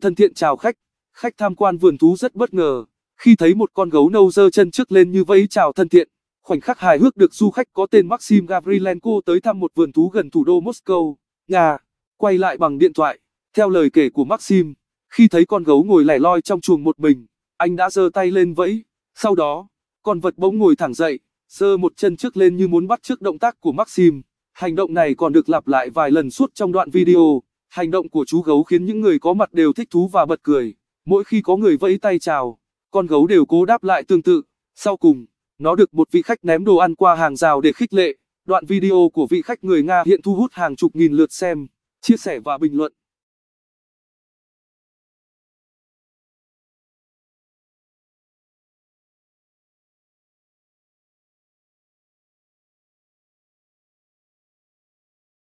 thân thiện chào khách. Khách tham quan vườn thú rất bất ngờ khi thấy một con gấu nâu dơ chân trước lên như vẫy chào thân thiện. Khoảnh khắc hài hước được du khách có tên Maxim Gavrilenko tới thăm một vườn thú gần thủ đô Moscow, Nga, quay lại bằng điện thoại. Theo lời kể của Maxim, khi thấy con gấu ngồi lẻ loi trong chuồng một mình, anh đã giơ tay lên vẫy. Sau đó, con vật bỗng ngồi thẳng dậy, giơ một chân trước lên như muốn bắt chước động tác của Maxim. Hành động này còn được lặp lại vài lần suốt trong đoạn video. Hành động của chú gấu khiến những người có mặt đều thích thú và bật cười. Mỗi khi có người vẫy tay chào, con gấu đều cố đáp lại tương tự. Sau cùng, nó được một vị khách ném đồ ăn qua hàng rào để khích lệ. Đoạn video của vị khách người Nga hiện thu hút hàng chục nghìn lượt xem, chia sẻ và bình luận.